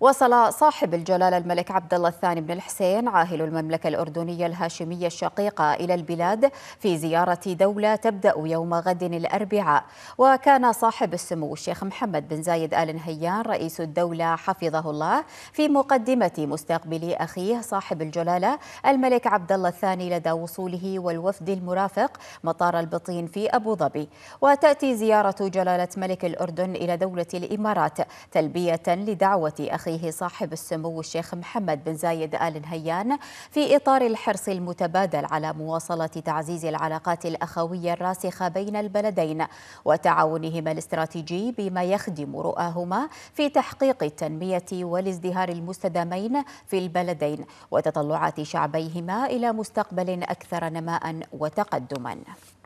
وصل صاحب الجلالة الملك عبد الله الثاني بن الحسين عاهل المملكة الأردنية الهاشمية الشقيقة إلى البلاد في زيارة دولة تبدأ يوم غد الأربعاء وكان صاحب السمو الشيخ محمد بن زايد آل نهيان رئيس الدولة حفظه الله في مقدمة مستقبل أخيه صاحب الجلالة الملك عبد الله الثاني لدى وصوله والوفد المرافق مطار البطين في أبو ظبي وتأتي زيارة جلالة ملك الأردن إلى دولة الإمارات تلبية لدعوة أخيه أخيه صاحب السمو الشيخ محمد بن زايد آل نهيان في إطار الحرص المتبادل على مواصلة تعزيز العلاقات الأخوية الراسخة بين البلدين وتعاونهما الاستراتيجي بما يخدم رؤاهما في تحقيق التنمية والازدهار المستدامين في البلدين وتطلعات شعبيهما إلى مستقبل أكثر نماء وتقدما